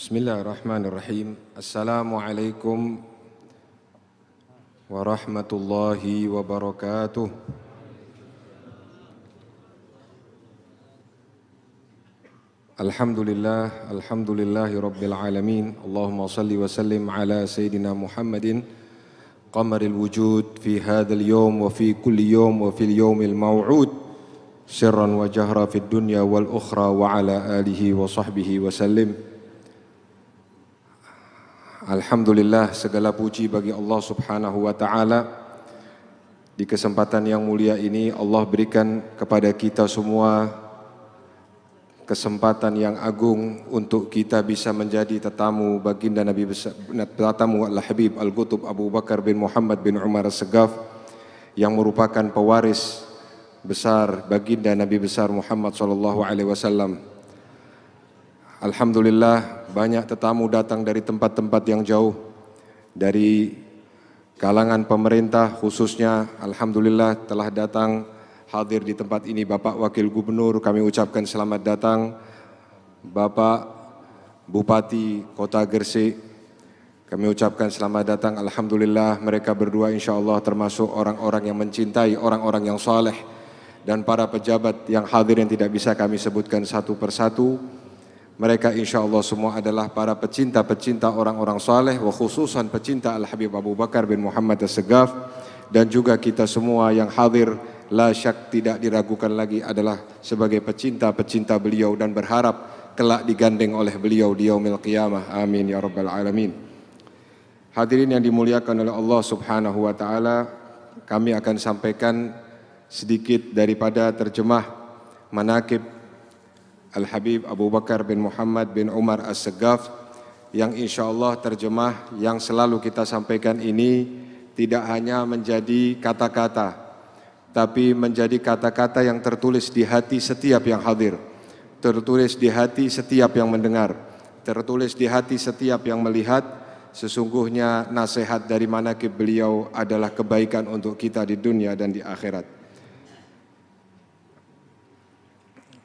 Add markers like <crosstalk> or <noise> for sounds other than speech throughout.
بسم الله الرحمن الرحيم السلام عليكم ورحمة الله وبركاته الحمد لله الحمد لله رب العالمين اللهم صل وسلم على سيدنا محمد قمر الوجود في هذا اليوم وفي كل يوم وفي اليوم الموعود سرا وجهرا في الدنيا والأخرى وعلى آله وصحبه وسلم Alhamdulillah segala puji bagi Allah Subhanahu wa taala. Di kesempatan yang mulia ini Allah berikan kepada kita semua kesempatan yang agung untuk kita bisa menjadi tetamu baginda Nabi besar tetamu Al-Habib Al-Qutub Abu Bakar bin Muhammad bin Umar Segaf yang merupakan pewaris besar baginda Nabi besar Muhammad sallallahu alaihi wasallam. Alhamdulillah banyak tetamu datang dari tempat-tempat yang jauh dari kalangan pemerintah khususnya Alhamdulillah telah datang hadir di tempat ini Bapak Wakil Gubernur kami ucapkan selamat datang Bapak Bupati Kota Gersik kami ucapkan selamat datang Alhamdulillah mereka berdua insya Allah termasuk orang-orang yang mencintai orang-orang yang saleh dan para pejabat yang hadir yang tidak bisa kami sebutkan satu persatu mereka insya Allah semua adalah para pecinta-pecinta orang-orang saleh, khususan pecinta Al-Habib Abu Bakar bin Muhammad As-Segaf. Dan juga kita semua yang hadir, la syak tidak diragukan lagi adalah sebagai pecinta-pecinta beliau dan berharap kelak digandeng oleh beliau di yaumil qiyamah. Amin ya rabbal alamin. Hadirin yang dimuliakan oleh Allah Subhanahu wa taala, kami akan sampaikan sedikit daripada terjemah manakib Al-Habib Abu Bakar bin Muhammad bin Umar As-Segaf yang insya Allah terjemah yang selalu kita sampaikan ini tidak hanya menjadi kata-kata tapi menjadi kata-kata yang tertulis di hati setiap yang hadir tertulis di hati setiap yang mendengar tertulis di hati setiap yang melihat sesungguhnya nasihat dari manakib beliau adalah kebaikan untuk kita di dunia dan di akhirat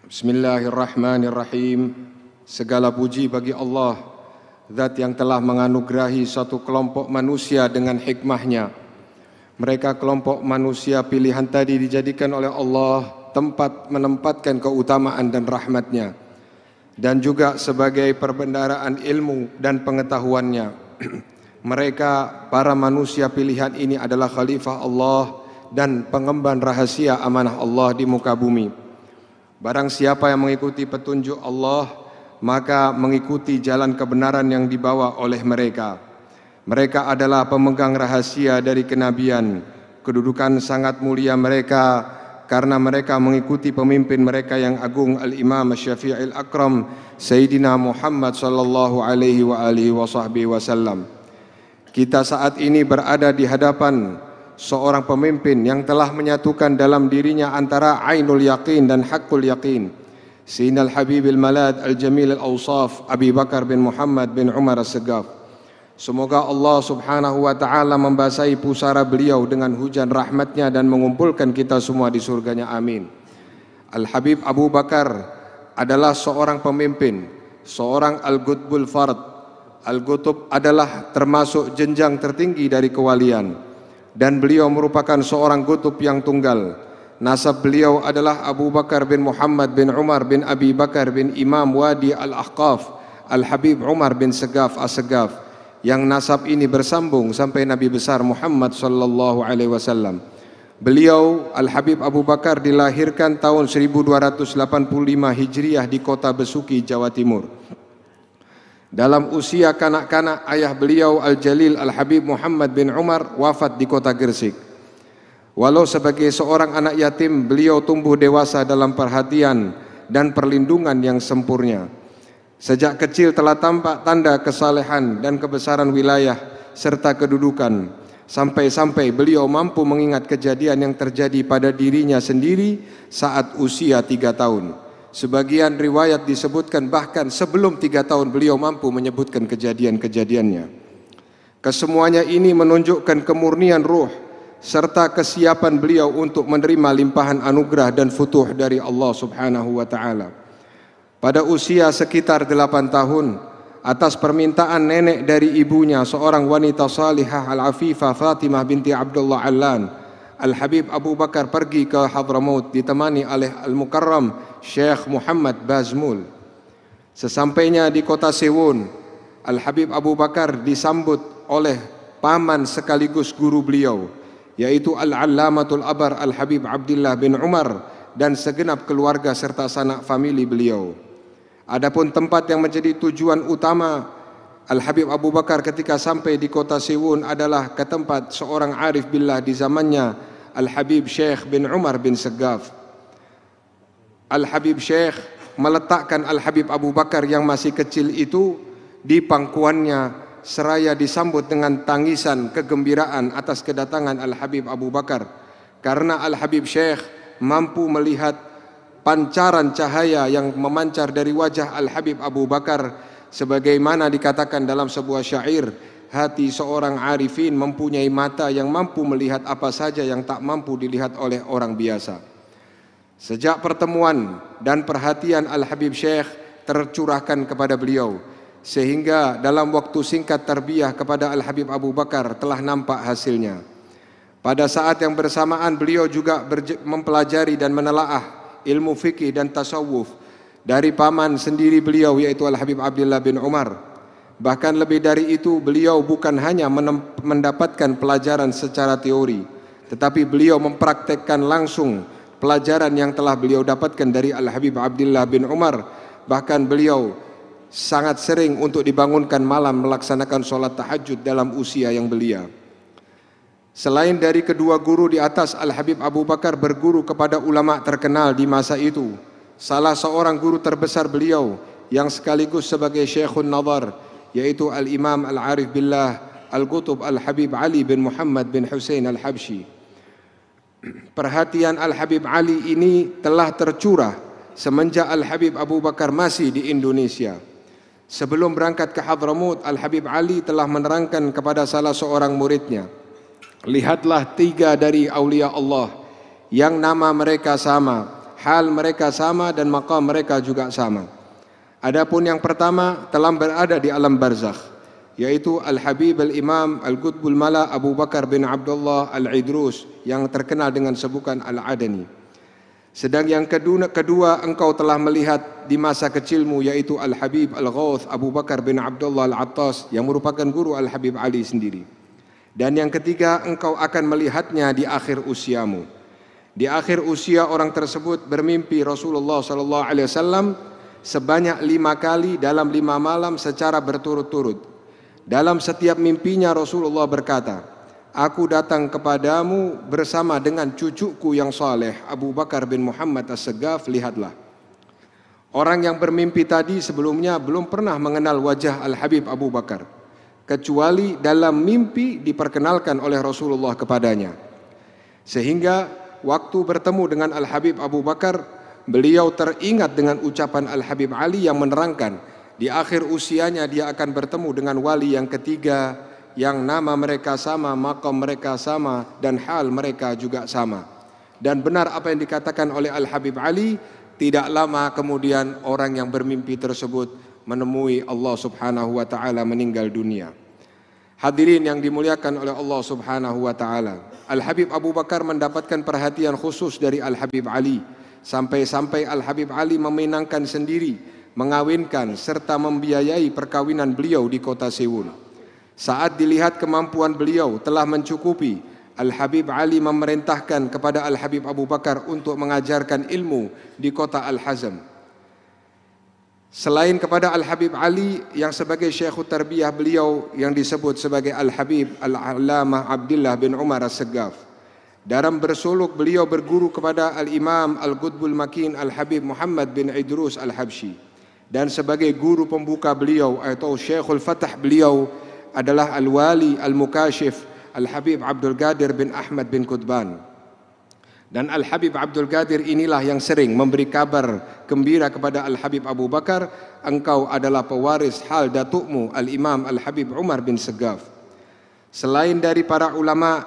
Bismillahirrahmanirrahim. Segala puji bagi Allah, zat yang telah menganugerahi satu kelompok manusia dengan hikmahnya. Mereka kelompok manusia pilihan tadi dijadikan oleh Allah tempat menempatkan keutamaan dan rahmatnya. Dan juga sebagai perbendaraan ilmu dan pengetahuannya. <clears throat> Mereka para manusia pilihan ini adalah khalifah Allah dan pengemban rahasia amanah Allah di muka bumi. Barang siapa yang mengikuti petunjuk Allah, maka mengikuti jalan kebenaran yang dibawa oleh mereka. Mereka adalah pemegang rahasia dari kenabian. Kedudukan sangat mulia mereka karena mereka mengikuti pemimpin mereka yang agung Al-Imam Syafi'il Akram Sayyidina Muhammad sallallahu alaihi wa alihi wasallam. Kita saat ini berada di hadapan seorang pemimpin yang telah menyatukan dalam dirinya antara ainul yakin dan hakul yakin. Sinal Habibil Malad Al-Jamil al Ausaf Abi Bakar bin Muhammad bin Umar As-Segaf. Semoga Allah subhanahu wa ta'ala membasahi pusara beliau dengan hujan rahmatnya dan mengumpulkan kita semua di surganya. Amin. Al-Habib Abu Bakar adalah seorang pemimpin, seorang Al-Gutbul Fard. Al-Gutub adalah termasuk jenjang tertinggi dari kewalian dan beliau merupakan seorang kutub yang tunggal. Nasab beliau adalah Abu Bakar bin Muhammad bin Umar bin Abi Bakar bin Imam Wadi Al-Ahqaf Al-Habib Umar bin Segaf As-Segaf yang nasab ini bersambung sampai Nabi besar Muhammad sallallahu alaihi wasallam. Beliau Al-Habib Abu Bakar dilahirkan tahun 1285 Hijriah di kota Besuki, Jawa Timur. Dalam usia kanak-kanak ayah beliau Al-Jalil Al-Habib Muhammad bin Umar wafat di kota Gresik. Walau sebagai seorang anak yatim, beliau tumbuh dewasa dalam perhatian dan perlindungan yang sempurna. Sejak kecil telah tampak tanda kesalehan dan kebesaran wilayah serta kedudukan. Sampai-sampai beliau mampu mengingat kejadian yang terjadi pada dirinya sendiri saat usia tiga tahun. Sebagian riwayat disebutkan bahkan sebelum tiga tahun beliau mampu menyebutkan kejadian-kejadiannya. Kesemuanya ini menunjukkan kemurnian ruh serta kesiapan beliau untuk menerima limpahan anugerah dan futuh dari Allah Subhanahu wa taala. Pada usia sekitar 8 tahun, atas permintaan nenek dari ibunya seorang wanita salihah Al-Afifah Fatimah binti Abdullah Allan, Al-Habib Abu Bakar pergi ke Hadramaut ditemani oleh Al-Mukarram Syekh Muhammad Bazmul. Sesampainya di kota Sewun, Al-Habib Abu Bakar disambut oleh paman sekaligus guru beliau, yaitu al alamatul Abar Al-Habib Abdullah bin Umar dan segenap keluarga serta sanak famili beliau. Adapun tempat yang menjadi tujuan utama Al-Habib Abu Bakar ketika sampai di kota Siwun adalah ke tempat seorang arif billah di zamannya Al-Habib Syekh bin Umar bin Segaf. Al-Habib Syekh meletakkan Al-Habib Abu Bakar yang masih kecil itu di pangkuannya seraya disambut dengan tangisan kegembiraan atas kedatangan Al-Habib Abu Bakar karena Al-Habib Syekh mampu melihat pancaran cahaya yang memancar dari wajah Al-Habib Abu Bakar sebagaimana dikatakan dalam sebuah syair hati seorang arifin mempunyai mata yang mampu melihat apa saja yang tak mampu dilihat oleh orang biasa sejak pertemuan dan perhatian Al-Habib Syekh tercurahkan kepada beliau sehingga dalam waktu singkat terbiah kepada Al-Habib Abu Bakar telah nampak hasilnya. Pada saat yang bersamaan beliau juga mempelajari dan menelaah ilmu fikih dan tasawuf dari paman sendiri beliau yaitu Al Habib Abdullah bin Umar. Bahkan lebih dari itu beliau bukan hanya mendapatkan pelajaran secara teori, tetapi beliau mempraktekkan langsung pelajaran yang telah beliau dapatkan dari Al Habib Abdullah bin Umar. Bahkan beliau sangat sering untuk dibangunkan malam melaksanakan sholat tahajud dalam usia yang belia. Selain dari kedua guru di atas, Al Habib Abu Bakar berguru kepada ulama terkenal di masa itu, salah seorang guru terbesar beliau yang sekaligus sebagai Syekhun Nawar yaitu Al-Imam Al-Arif Billah Al-Qutub Al-Habib Ali bin Muhammad bin Hussein al Habshi Perhatian Al-Habib Ali ini telah tercurah semenjak Al-Habib Abu Bakar masih di Indonesia. Sebelum berangkat ke Hadramut, Al-Habib Ali telah menerangkan kepada salah seorang muridnya, "Lihatlah tiga dari aulia Allah yang nama mereka sama, hal mereka sama dan maqam mereka juga sama. Adapun yang pertama telah berada di alam barzakh yaitu Al-Habib Al-Imam Al-Qutbul Mala Abu Bakar bin Abdullah Al-Idrus yang terkenal dengan sebutan Al-Adani. Sedang yang kedua, kedua engkau telah melihat di masa kecilmu yaitu Al-Habib Al-Ghawth Abu Bakar bin Abdullah Al-Attas yang merupakan guru Al-Habib Ali sendiri. Dan yang ketiga engkau akan melihatnya di akhir usiamu di akhir usia orang tersebut bermimpi Rasulullah Sallallahu Alaihi Wasallam sebanyak lima kali dalam lima malam secara berturut-turut. Dalam setiap mimpinya Rasulullah berkata, Aku datang kepadamu bersama dengan cucuku yang saleh Abu Bakar bin Muhammad As-Segaf, lihatlah. Orang yang bermimpi tadi sebelumnya belum pernah mengenal wajah Al-Habib Abu Bakar. Kecuali dalam mimpi diperkenalkan oleh Rasulullah kepadanya. Sehingga waktu bertemu dengan Al-Habib Abu Bakar, beliau teringat dengan ucapan Al-Habib Ali yang menerangkan, di akhir usianya dia akan bertemu dengan wali yang ketiga, yang nama mereka sama, makom mereka sama, dan hal mereka juga sama. Dan benar apa yang dikatakan oleh Al-Habib Ali, tidak lama kemudian orang yang bermimpi tersebut menemui Allah Subhanahu wa taala meninggal dunia. Hadirin yang dimuliakan oleh Allah Subhanahu wa taala. Al-Habib Abu Bakar mendapatkan perhatian khusus dari Al-Habib Ali sampai-sampai Al-Habib Ali meminangkan sendiri mengawinkan serta membiayai perkawinan beliau di kota Seoul. Saat dilihat kemampuan beliau telah mencukupi, Al-Habib Ali memerintahkan kepada Al-Habib Abu Bakar untuk mengajarkan ilmu di kota Al-Hazm. Selain kepada Al-Habib Ali yang sebagai Syekh Tarbiyah beliau yang disebut sebagai Al-Habib Al-Alamah Abdullah bin Umar As-Saggaf. Dalam bersuluk beliau berguru kepada Al-Imam Al-Qudbul Makin Al-Habib Muhammad bin Idrus Al-Habshi. Dan sebagai guru pembuka beliau atau Syekhul Fatah beliau adalah Al-Wali Al-Mukashif Al-Habib Abdul Gadir bin Ahmad bin Qudban. Dan Al-Habib Abdul Qadir inilah yang sering memberi kabar gembira kepada Al-Habib Abu Bakar, engkau adalah pewaris hal datukmu Al-Imam Al-Habib Umar bin Segaf. Selain dari para ulama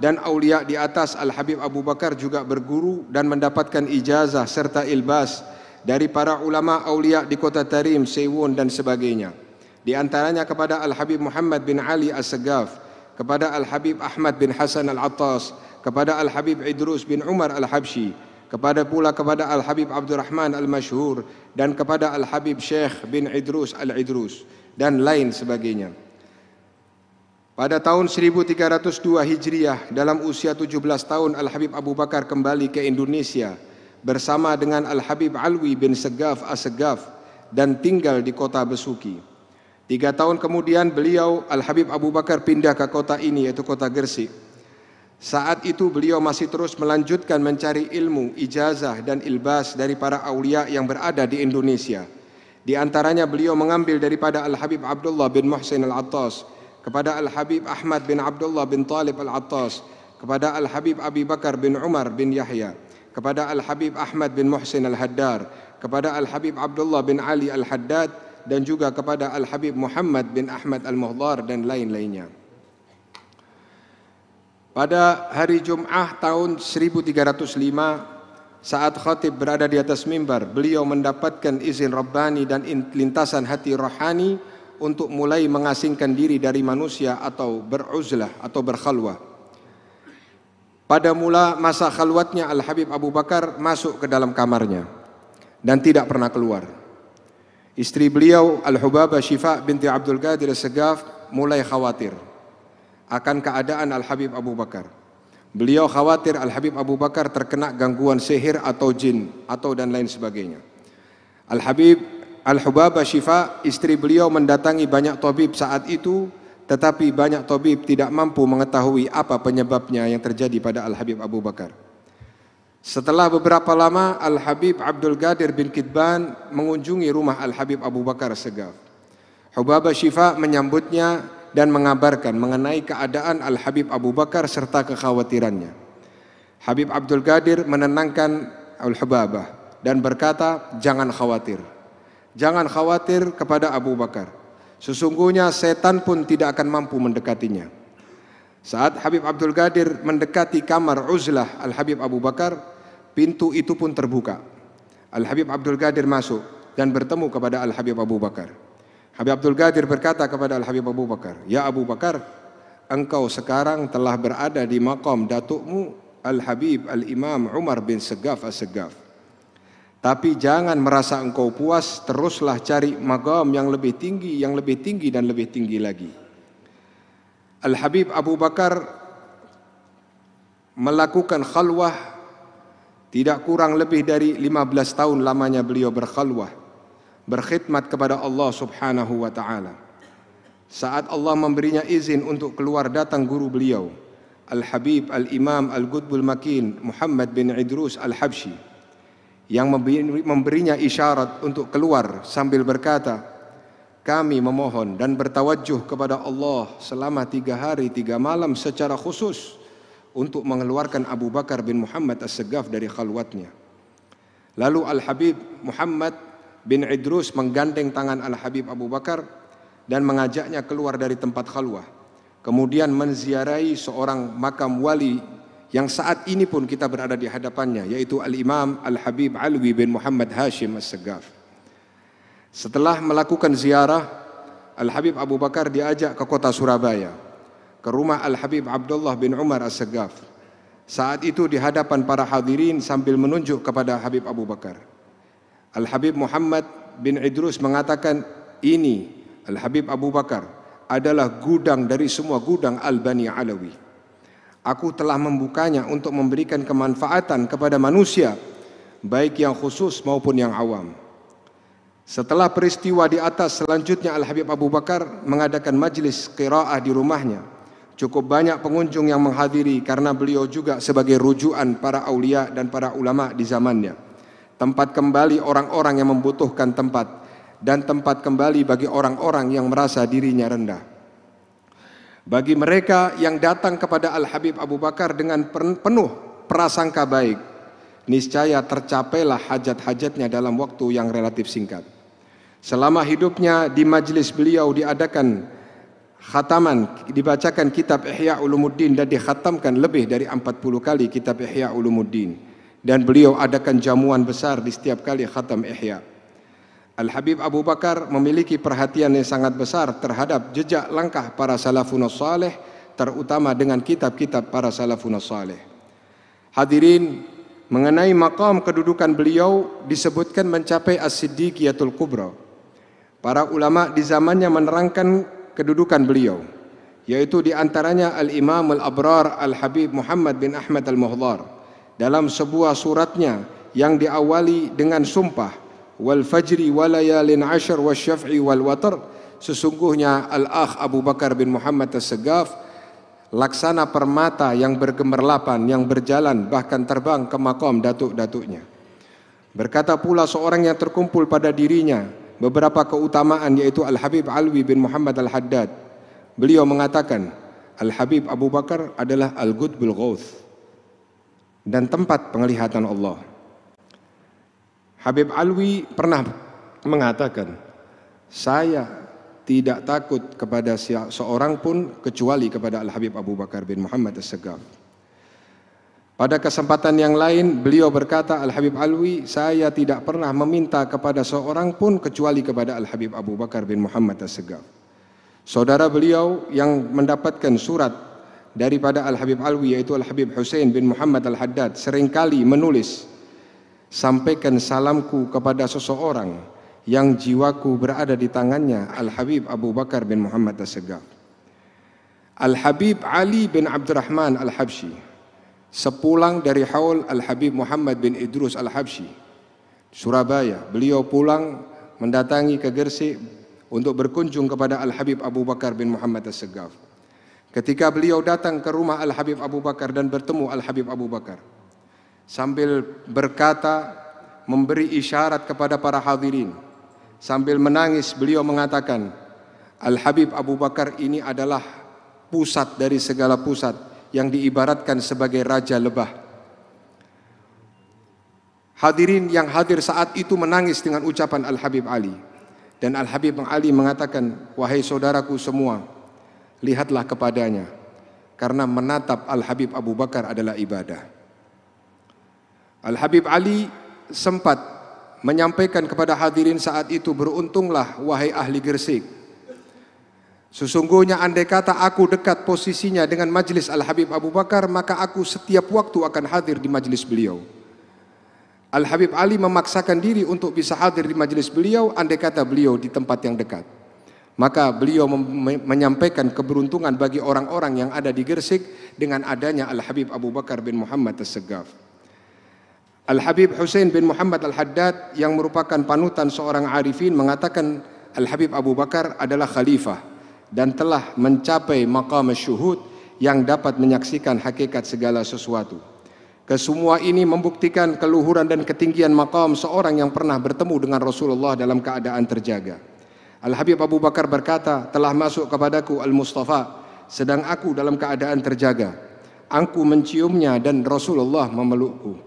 dan aulia di atas, Al-Habib Abu Bakar juga berguru dan mendapatkan ijazah serta ilbas dari para ulama aulia di kota Tarim, Sewon dan sebagainya. Di antaranya kepada Al-Habib Muhammad bin Ali As-Segaf, kepada Al-Habib Ahmad bin Hasan Al-Attas, kepada Al Habib Idrus bin Umar Al Habsyi, kepada pula kepada Al Habib Abdurrahman Al Mashhur dan kepada Al Habib Syekh bin Idrus Al Idrus dan lain sebagainya. Pada tahun 1302 Hijriah dalam usia 17 tahun Al Habib Abu Bakar kembali ke Indonesia bersama dengan Al Habib Alwi bin Segaf As-Segaf dan tinggal di kota Besuki. Tiga tahun kemudian beliau Al Habib Abu Bakar pindah ke kota ini yaitu kota Gresik saat itu beliau masih terus melanjutkan mencari ilmu, ijazah, dan ilbas dari para aulia yang berada di Indonesia. Di antaranya beliau mengambil daripada Al-Habib Abdullah bin Muhsin Al-Attas, kepada Al-Habib Ahmad bin Abdullah bin Talib Al-Attas, kepada Al-Habib Abi Bakar bin Umar bin Yahya, kepada Al-Habib Ahmad bin Muhsin Al-Haddar, kepada Al-Habib Abdullah bin Ali Al-Haddad, dan juga kepada Al-Habib Muhammad bin Ahmad Al-Muhdar dan lain-lainnya. Pada hari Jum'ah tahun 1305 saat khatib berada di atas mimbar, beliau mendapatkan izin Rabbani dan lintasan hati rohani untuk mulai mengasingkan diri dari manusia atau beruzlah atau berkhalwah. Pada mula masa khalwatnya Al-Habib Abu Bakar masuk ke dalam kamarnya dan tidak pernah keluar. Istri beliau Al-Hubabah Syifa binti Abdul Qadir Segaf mulai khawatir akan keadaan Al-Habib Abu Bakar. Beliau khawatir Al-Habib Abu Bakar terkena gangguan sihir atau jin atau dan lain sebagainya. Al-Habib Al-Hubabah Syifa, istri beliau mendatangi banyak tabib saat itu, tetapi banyak tabib tidak mampu mengetahui apa penyebabnya yang terjadi pada Al-Habib Abu Bakar. Setelah beberapa lama, Al-Habib Abdul Gadir bin Kidban mengunjungi rumah Al-Habib Abu Bakar Segaf. Hubabah Syifa menyambutnya dan mengabarkan mengenai keadaan Al-Habib Abu Bakar serta kekhawatirannya. Habib Abdul Qadir menenangkan Al-Hubabah dan berkata, "Jangan khawatir. Jangan khawatir kepada Abu Bakar. Sesungguhnya setan pun tidak akan mampu mendekatinya." Saat Habib Abdul Qadir mendekati kamar uzlah Al-Habib Abu Bakar, pintu itu pun terbuka. Al-Habib Abdul Qadir masuk dan bertemu kepada Al-Habib Abu Bakar. Habib Abdul Ghadir berkata kepada Al Habib Abu Bakar, "Ya Abu Bakar, engkau sekarang telah berada di makam datukmu Al Habib Al Imam Umar bin Segaf As Segaf. Tapi jangan merasa engkau puas, teruslah cari makam yang lebih tinggi, yang lebih tinggi dan lebih tinggi lagi." Al Habib Abu Bakar melakukan khalwah tidak kurang lebih dari 15 tahun lamanya beliau berkhalwah berkhidmat kepada Allah Subhanahu wa taala. Saat Allah memberinya izin untuk keluar datang guru beliau, Al-Habib Al-Imam Al-Qutbul Makin Muhammad bin Idrus Al-Habsyi yang memberinya isyarat untuk keluar sambil berkata, kami memohon dan bertawajuh kepada Allah selama tiga hari tiga malam secara khusus untuk mengeluarkan Abu Bakar bin Muhammad As-Segaf dari khalwatnya. Lalu Al-Habib Muhammad bin Idrus menggandeng tangan Al-Habib Abu Bakar dan mengajaknya keluar dari tempat khalwah. Kemudian menziarahi seorang makam wali yang saat ini pun kita berada di hadapannya yaitu Al-Imam Al-Habib Alwi bin Muhammad Hashim As-Segaf. Setelah melakukan ziarah, Al-Habib Abu Bakar diajak ke kota Surabaya ke rumah Al-Habib Abdullah bin Umar As-Segaf. Saat itu di hadapan para hadirin sambil menunjuk kepada Habib Abu Bakar. Al-Habib Muhammad bin Idrus mengatakan ini Al-Habib Abu Bakar adalah gudang dari semua gudang Al-Bani Alawi. Aku telah membukanya untuk memberikan kemanfaatan kepada manusia baik yang khusus maupun yang awam. Setelah peristiwa di atas selanjutnya Al-Habib Abu Bakar mengadakan majlis qiraah di rumahnya. Cukup banyak pengunjung yang menghadiri karena beliau juga sebagai rujukan para aulia dan para ulama di zamannya tempat kembali orang-orang yang membutuhkan tempat, dan tempat kembali bagi orang-orang yang merasa dirinya rendah. Bagi mereka yang datang kepada Al-Habib Abu Bakar dengan penuh prasangka baik, niscaya tercapailah hajat-hajatnya dalam waktu yang relatif singkat. Selama hidupnya di majlis beliau diadakan khataman, dibacakan kitab Ihya Ulumuddin dan dikhatamkan lebih dari 40 kali kitab Ihya Ulumuddin dan beliau adakan jamuan besar di setiap kali khatam ihya. Al-Habib Abu Bakar memiliki perhatian yang sangat besar terhadap jejak langkah para salafun saleh terutama dengan kitab-kitab para salafun saleh. Hadirin, mengenai makam kedudukan beliau disebutkan mencapai As-Siddiqiyatul Kubra. Para ulama di zamannya menerangkan kedudukan beliau yaitu di antaranya Al-Imam Al-Abrar Al-Habib Muhammad bin Ahmad Al-Muhdhar dalam sebuah suratnya yang diawali dengan sumpah wal fajri walayalin ashar wasyaf'i wal watar sesungguhnya al-akh Abu Bakar bin Muhammad as-Segaf laksana permata yang bergemerlapan yang berjalan bahkan terbang ke makom datuk-datuknya berkata pula seorang yang terkumpul pada dirinya beberapa keutamaan yaitu Al-Habib Alwi bin Muhammad Al-Haddad beliau mengatakan Al-Habib Abu Bakar adalah Al-Qutbul Ghawth dan tempat penglihatan Allah. Habib Alwi pernah mengatakan, "Saya tidak takut kepada seorang pun kecuali kepada Al-Habib Abu Bakar bin Muhammad As-Segaf." Pada kesempatan yang lain, beliau berkata, "Al-Habib Alwi, saya tidak pernah meminta kepada seorang pun kecuali kepada Al-Habib Abu Bakar bin Muhammad As-Segaf." Saudara beliau yang mendapatkan surat daripada Al-Habib Alwi yaitu Al-Habib Hussein bin Muhammad Al-Haddad seringkali menulis sampaikan salamku kepada seseorang yang jiwaku berada di tangannya Al-Habib Abu Bakar bin Muhammad As-Segaf Al-Habib Ali bin Abdurrahman Al-Habsyi sepulang dari haul Al-Habib Muhammad bin Idrus Al-Habsyi Surabaya beliau pulang mendatangi ke Gersik untuk berkunjung kepada Al-Habib Abu Bakar bin Muhammad As-Segaf Ketika beliau datang ke rumah Al-Habib Abu Bakar dan bertemu Al-Habib Abu Bakar sambil berkata memberi isyarat kepada para hadirin sambil menangis beliau mengatakan Al-Habib Abu Bakar ini adalah pusat dari segala pusat yang diibaratkan sebagai raja lebah. Hadirin yang hadir saat itu menangis dengan ucapan Al-Habib Ali. Dan Al-Habib Ali mengatakan, "Wahai saudaraku semua, lihatlah kepadanya karena menatap Al Habib Abu Bakar adalah ibadah. Al Habib Ali sempat menyampaikan kepada hadirin saat itu beruntunglah wahai ahli Gresik. Sesungguhnya andai kata aku dekat posisinya dengan majelis Al Habib Abu Bakar maka aku setiap waktu akan hadir di majelis beliau. Al Habib Ali memaksakan diri untuk bisa hadir di majelis beliau andai kata beliau di tempat yang dekat. Maka beliau menyampaikan keberuntungan bagi orang-orang yang ada di Gersik dengan adanya Al-Habib Abu Bakar bin Muhammad As-Segaf. Al-Habib Hussein bin Muhammad Al-Haddad yang merupakan panutan seorang arifin mengatakan Al-Habib Abu Bakar adalah khalifah dan telah mencapai maqam syuhud yang dapat menyaksikan hakikat segala sesuatu. Kesemua ini membuktikan keluhuran dan ketinggian maqam seorang yang pernah bertemu dengan Rasulullah dalam keadaan terjaga. Al-Habib Abu Bakar berkata, telah masuk kepadaku Al-Mustafa, sedang aku dalam keadaan terjaga. Aku menciumnya dan Rasulullah memelukku.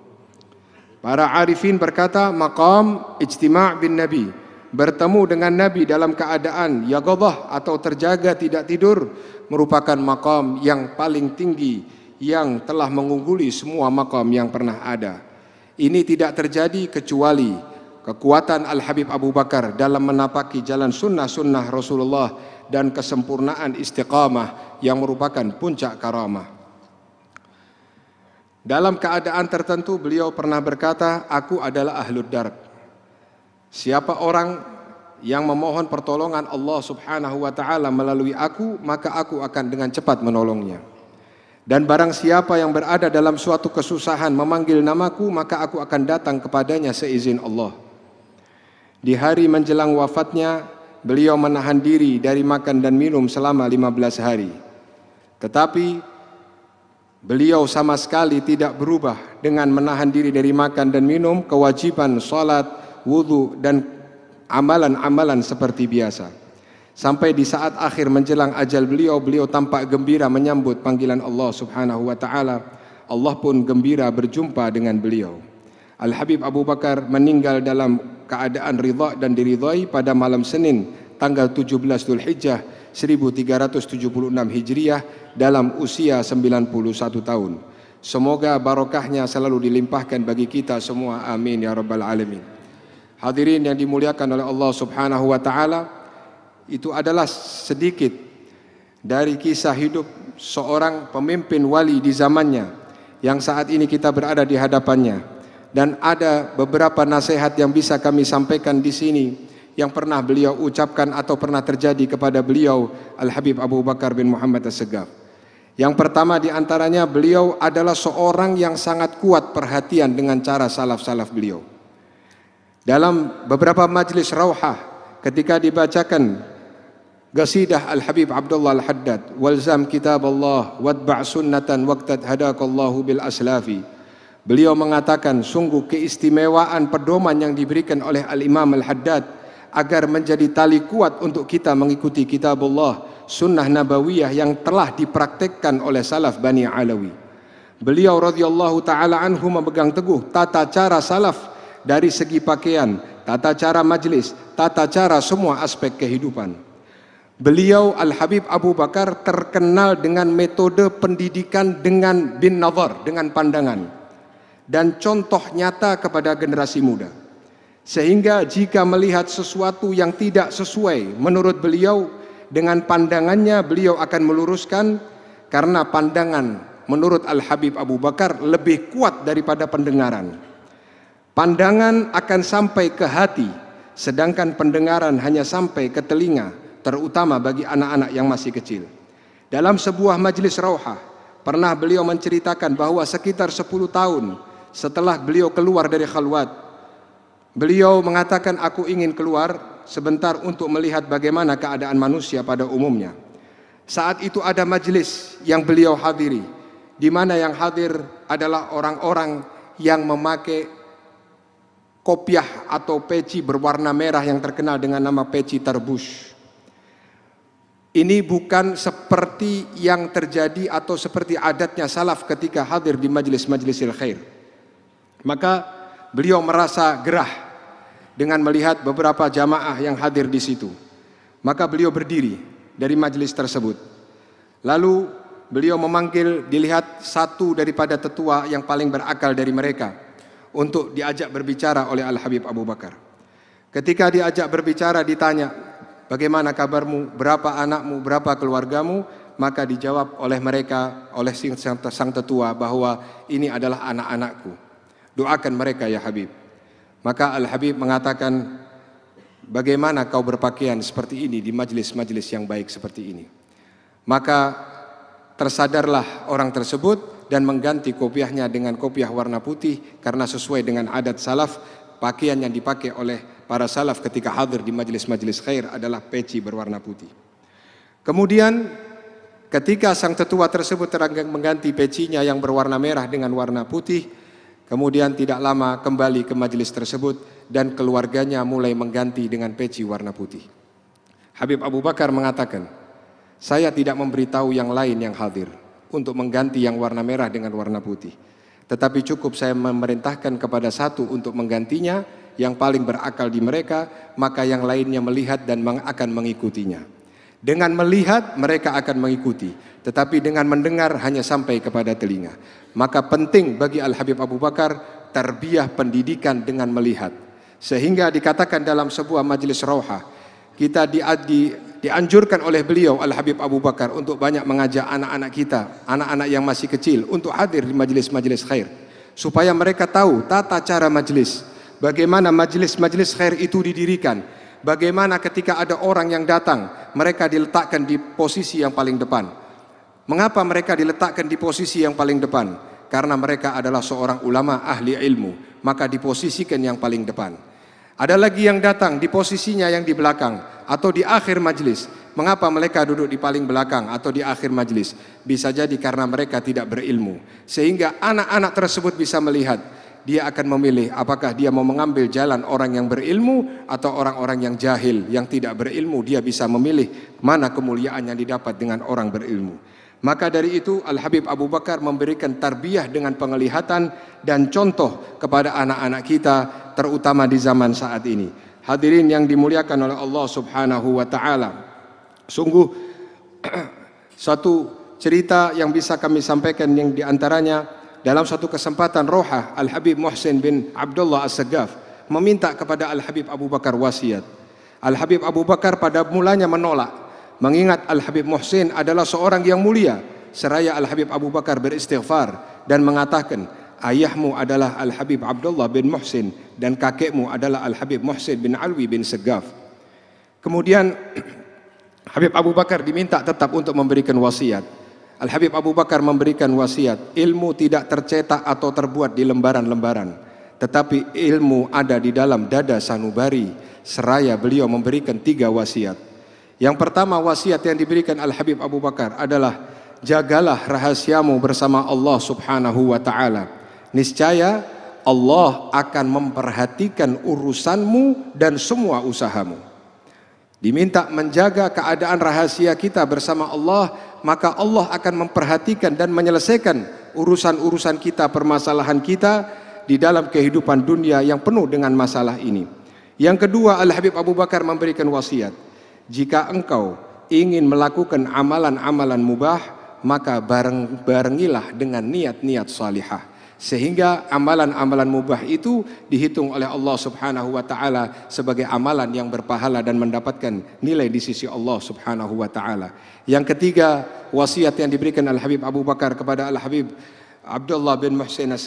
Para arifin berkata, maqam ijtima' bin Nabi. Bertemu dengan Nabi dalam keadaan yagobah atau terjaga tidak tidur merupakan maqam yang paling tinggi yang telah mengungguli semua maqam yang pernah ada. Ini tidak terjadi kecuali kekuatan Al-Habib Abu Bakar dalam menapaki jalan sunnah-sunnah Rasulullah dan kesempurnaan istiqamah yang merupakan puncak karamah. Dalam keadaan tertentu beliau pernah berkata, aku adalah ahlud dark. Siapa orang yang memohon pertolongan Allah Subhanahu wa taala melalui aku, maka aku akan dengan cepat menolongnya. Dan barang siapa yang berada dalam suatu kesusahan memanggil namaku, maka aku akan datang kepadanya seizin Allah. Di hari menjelang wafatnya, beliau menahan diri dari makan dan minum selama 15 hari. Tetapi beliau sama sekali tidak berubah dengan menahan diri dari makan dan minum, kewajiban salat, wudhu dan amalan-amalan seperti biasa. Sampai di saat akhir menjelang ajal beliau, beliau tampak gembira menyambut panggilan Allah Subhanahu wa taala. Allah pun gembira berjumpa dengan beliau. Al Habib Abu Bakar meninggal dalam keadaan ridha dan diridhai pada malam Senin tanggal 17 Hijjah 1376 Hijriah dalam usia 91 tahun. Semoga barokahnya selalu dilimpahkan bagi kita semua. Amin ya rabbal alamin. Hadirin yang dimuliakan oleh Allah Subhanahu wa taala, itu adalah sedikit dari kisah hidup seorang pemimpin wali di zamannya yang saat ini kita berada di hadapannya dan ada beberapa nasihat yang bisa kami sampaikan di sini yang pernah beliau ucapkan atau pernah terjadi kepada beliau Al Habib Abu Bakar bin Muhammad As-Segaf. Yang pertama di antaranya beliau adalah seorang yang sangat kuat perhatian dengan cara salaf-salaf beliau. Dalam beberapa majlis rauhah ketika dibacakan Gasidah Al-Habib Abdullah Al-Haddad Walzam kitab Allah Wadba' sunnatan waqtad hadakallahu bil aslafi Beliau mengatakan sungguh keistimewaan pedoman yang diberikan oleh Al-Imam Al-Haddad agar menjadi tali kuat untuk kita mengikuti kitab Allah sunnah nabawiyah yang telah dipraktekkan oleh salaf Bani Alawi. Beliau radhiyallahu taala anhu memegang teguh tata cara salaf dari segi pakaian, tata cara majlis, tata cara semua aspek kehidupan. Beliau Al-Habib Abu Bakar terkenal dengan metode pendidikan dengan bin nazar, dengan pandangan dan contoh nyata kepada generasi muda. Sehingga jika melihat sesuatu yang tidak sesuai menurut beliau dengan pandangannya beliau akan meluruskan karena pandangan menurut Al-Habib Abu Bakar lebih kuat daripada pendengaran. Pandangan akan sampai ke hati sedangkan pendengaran hanya sampai ke telinga terutama bagi anak-anak yang masih kecil. Dalam sebuah majelis rauhah pernah beliau menceritakan bahwa sekitar 10 tahun setelah beliau keluar dari khalwat. Beliau mengatakan aku ingin keluar sebentar untuk melihat bagaimana keadaan manusia pada umumnya. Saat itu ada majelis yang beliau hadiri di mana yang hadir adalah orang-orang yang memakai kopiah atau peci berwarna merah yang terkenal dengan nama peci terbus. Ini bukan seperti yang terjadi atau seperti adatnya salaf ketika hadir di majelis-majelis khair. Maka beliau merasa gerah dengan melihat beberapa jamaah yang hadir di situ. Maka beliau berdiri dari majelis tersebut. Lalu beliau memanggil dilihat satu daripada tetua yang paling berakal dari mereka untuk diajak berbicara oleh Al-Habib Abu Bakar. Ketika diajak berbicara ditanya, "Bagaimana kabarmu? Berapa anakmu? Berapa keluargamu?" Maka dijawab oleh mereka oleh sang tetua bahwa ini adalah anak-anakku. Doakan mereka ya Habib. Maka Al-Habib mengatakan, bagaimana kau berpakaian seperti ini di majelis-majelis yang baik seperti ini. Maka tersadarlah orang tersebut dan mengganti kopiahnya dengan kopiah warna putih karena sesuai dengan adat salaf, pakaian yang dipakai oleh para salaf ketika hadir di majelis-majelis khair adalah peci berwarna putih. Kemudian ketika sang tetua tersebut mengganti pecinya yang berwarna merah dengan warna putih, Kemudian tidak lama kembali ke majelis tersebut dan keluarganya mulai mengganti dengan peci warna putih. Habib Abu Bakar mengatakan, "Saya tidak memberitahu yang lain yang hadir untuk mengganti yang warna merah dengan warna putih, tetapi cukup saya memerintahkan kepada satu untuk menggantinya yang paling berakal di mereka, maka yang lainnya melihat dan akan mengikutinya." Dengan melihat mereka akan mengikuti, tetapi dengan mendengar hanya sampai kepada telinga. Maka penting bagi Al Habib Abu Bakar terbiah pendidikan dengan melihat. Sehingga dikatakan dalam sebuah majelis roha, kita di, di, dianjurkan oleh beliau Al Habib Abu Bakar untuk banyak mengajak anak-anak kita, anak-anak yang masih kecil untuk hadir di majelis-majelis khair supaya mereka tahu tata cara majelis, bagaimana majelis-majelis khair itu didirikan, bagaimana ketika ada orang yang datang, mereka diletakkan di posisi yang paling depan. Mengapa mereka diletakkan di posisi yang paling depan? Karena mereka adalah seorang ulama ahli ilmu, maka diposisikan yang paling depan. Ada lagi yang datang di posisinya yang di belakang atau di akhir majelis. Mengapa mereka duduk di paling belakang atau di akhir majelis? Bisa jadi karena mereka tidak berilmu, sehingga anak-anak tersebut bisa melihat dia akan memilih apakah dia mau mengambil jalan orang yang berilmu atau orang-orang yang jahil yang tidak berilmu dia bisa memilih mana kemuliaan yang didapat dengan orang berilmu maka dari itu Al Habib Abu Bakar memberikan tarbiyah dengan penglihatan dan contoh kepada anak-anak kita terutama di zaman saat ini hadirin yang dimuliakan oleh Allah Subhanahu wa taala sungguh <clears throat> satu cerita yang bisa kami sampaikan yang diantaranya antaranya dalam satu kesempatan Roha Al-Habib Muhsin bin Abdullah as meminta kepada Al-Habib Abu Bakar wasiat. Al-Habib Abu Bakar pada mulanya menolak, mengingat Al-Habib Muhsin adalah seorang yang mulia. Seraya Al-Habib Abu Bakar beristighfar dan mengatakan, ayahmu adalah Al-Habib Abdullah bin Muhsin dan kakekmu adalah Al-Habib Muhsin bin Alwi bin Segaf. Kemudian <clears throat> Habib Abu Bakar diminta tetap untuk memberikan wasiat. Al-Habib Abu Bakar memberikan wasiat, ilmu tidak tercetak atau terbuat di lembaran-lembaran, tetapi ilmu ada di dalam dada sanubari, seraya beliau memberikan tiga wasiat. Yang pertama wasiat yang diberikan Al-Habib Abu Bakar adalah, jagalah rahasiamu bersama Allah subhanahu wa ta'ala. Niscaya Allah akan memperhatikan urusanmu dan semua usahamu diminta menjaga keadaan rahasia kita bersama Allah, maka Allah akan memperhatikan dan menyelesaikan urusan-urusan kita, permasalahan kita di dalam kehidupan dunia yang penuh dengan masalah ini. Yang kedua, Al-Habib Abu Bakar memberikan wasiat, jika engkau ingin melakukan amalan-amalan mubah, maka bareng-barengilah dengan niat-niat salihah sehingga amalan-amalan mubah itu dihitung oleh Allah Subhanahu wa taala sebagai amalan yang berpahala dan mendapatkan nilai di sisi Allah Subhanahu wa taala. Yang ketiga, wasiat yang diberikan Al Habib Abu Bakar kepada Al Habib Abdullah bin Muhsin as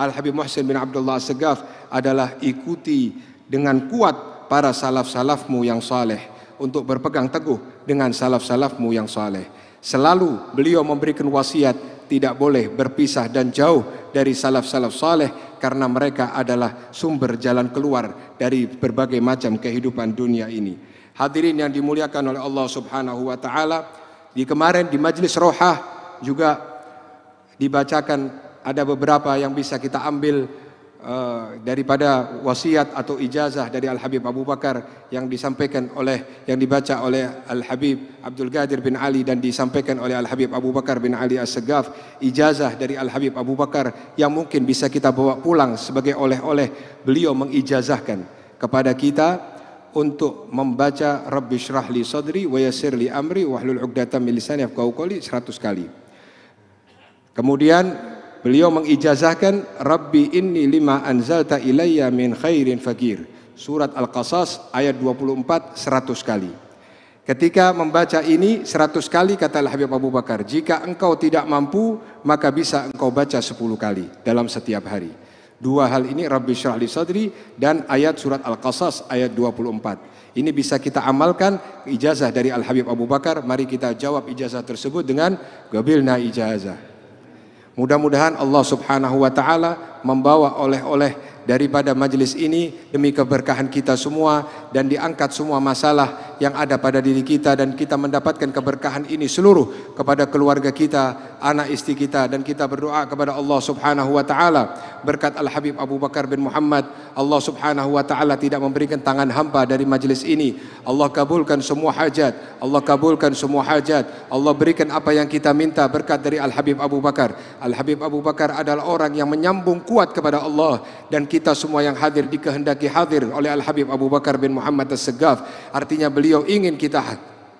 Al Habib Muhsin bin Abdullah As-Segaf adalah ikuti dengan kuat para salaf-salafmu yang saleh untuk berpegang teguh dengan salaf-salafmu yang saleh. Selalu beliau memberikan wasiat tidak boleh berpisah dan jauh dari salaf-salaf saleh karena mereka adalah sumber jalan keluar dari berbagai macam kehidupan dunia ini. Hadirin yang dimuliakan oleh Allah Subhanahu wa taala, di kemarin di majelis rohah juga dibacakan ada beberapa yang bisa kita ambil Eh, daripada wasiat atau ijazah dari Al Habib Abu Bakar yang disampaikan oleh yang dibaca oleh Al Habib Abdul Ghadir bin Ali dan disampaikan oleh Al Habib Abu Bakar bin Ali As-Segaf ijazah dari Al Habib Abu Bakar yang mungkin bisa kita bawa pulang sebagai oleh-oleh beliau mengijazahkan kepada kita untuk membaca Rabbi Shrahli li sadri wa li amri wahlul 'uqdatam min lisani 100 kali. Kemudian Beliau mengijazahkan Rabbi inni lima anzalta ilayya min khairin fakir. Surat Al-Qasas ayat 24 100 kali. Ketika membaca ini 100 kali kata al Habib Abu Bakar, jika engkau tidak mampu maka bisa engkau baca 10 kali dalam setiap hari. Dua hal ini Rabbi syrahli sadri dan ayat surat Al-Qasas ayat 24. Ini bisa kita amalkan ijazah dari Al Habib Abu Bakar. Mari kita jawab ijazah tersebut dengan gabilna ijazah. Mudah-mudahan Allah Subhanahu wa taala membawa oleh-oleh daripada majelis ini demi keberkahan kita semua dan diangkat semua masalah yang ada pada diri kita dan kita mendapatkan keberkahan ini seluruh kepada keluarga kita, anak istri kita dan kita berdoa kepada Allah Subhanahu wa taala berkat Al Habib Abu Bakar bin Muhammad Allah Subhanahu wa taala tidak memberikan tangan hampa dari majelis ini. Allah kabulkan semua hajat, Allah kabulkan semua hajat. Allah berikan apa yang kita minta berkat dari Al Habib Abu Bakar. Al Habib Abu Bakar adalah orang yang menyambung kuat kepada Allah dan kita semua yang hadir dikehendaki hadir oleh Al Habib Abu Bakar bin Muhammad As-Segaf. Artinya beliau ingin kita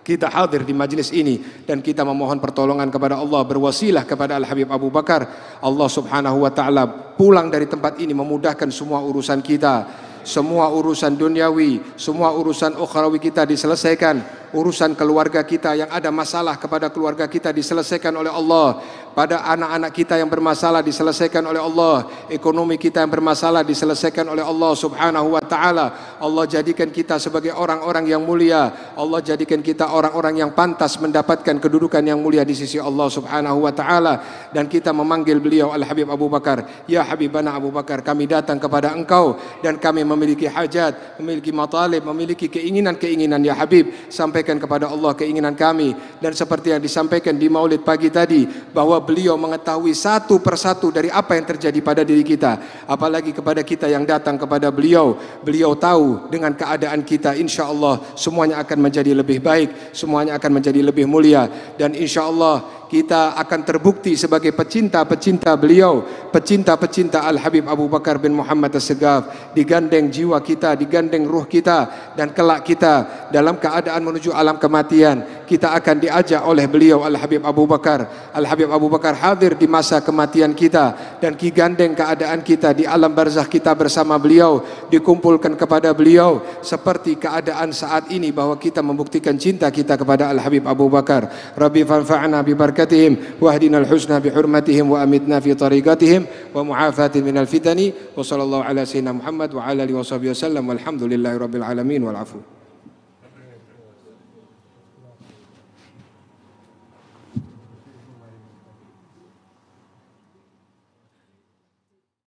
kita hadir di majlis ini dan kita memohon pertolongan kepada Allah berwasilah kepada Al Habib Abu Bakar Allah Subhanahu wa taala pulang dari tempat ini memudahkan semua urusan kita semua urusan duniawi, semua urusan ukhrawi kita diselesaikan, urusan keluarga kita yang ada masalah kepada keluarga kita diselesaikan oleh Allah pada anak-anak kita yang bermasalah diselesaikan oleh Allah, ekonomi kita yang bermasalah diselesaikan oleh Allah Subhanahu wa taala. Allah jadikan kita sebagai orang-orang yang mulia. Allah jadikan kita orang-orang yang pantas mendapatkan kedudukan yang mulia di sisi Allah Subhanahu wa taala dan kita memanggil beliau Al Habib Abu Bakar, "Ya Habibana Abu Bakar, kami datang kepada engkau dan kami memiliki hajat, memiliki matalib, memiliki keinginan-keinginan ya Habib, sampaikan kepada Allah keinginan kami." Dan seperti yang disampaikan di Maulid pagi tadi bahwa beliau mengetahui satu persatu dari apa yang terjadi pada diri kita. Apalagi kepada kita yang datang kepada beliau. Beliau tahu dengan keadaan kita insya Allah semuanya akan menjadi lebih baik. Semuanya akan menjadi lebih mulia. Dan insya Allah kita akan terbukti sebagai pecinta-pecinta beliau, pecinta-pecinta Al-Habib Abu Bakar bin Muhammad As-Segaf, digandeng jiwa kita, digandeng ruh kita, dan kelak kita dalam keadaan menuju alam kematian, kita akan diajak oleh beliau Al-Habib Abu Bakar. Al-Habib Abu Bakar hadir di masa kematian kita, dan digandeng keadaan kita di alam barzah kita bersama beliau, dikumpulkan kepada beliau, seperti keadaan saat ini bahwa kita membuktikan cinta kita kepada Al-Habib Abu Bakar. Rabbi fanfa'na bibarkat بركتهم واهدنا الحسنى بحرمتهم وأمتنا في طريقتهم ومعافاة من الفتن وصلى الله على سيدنا محمد وعلى آله وصحبه وسلم والحمد لله رب العالمين والعفو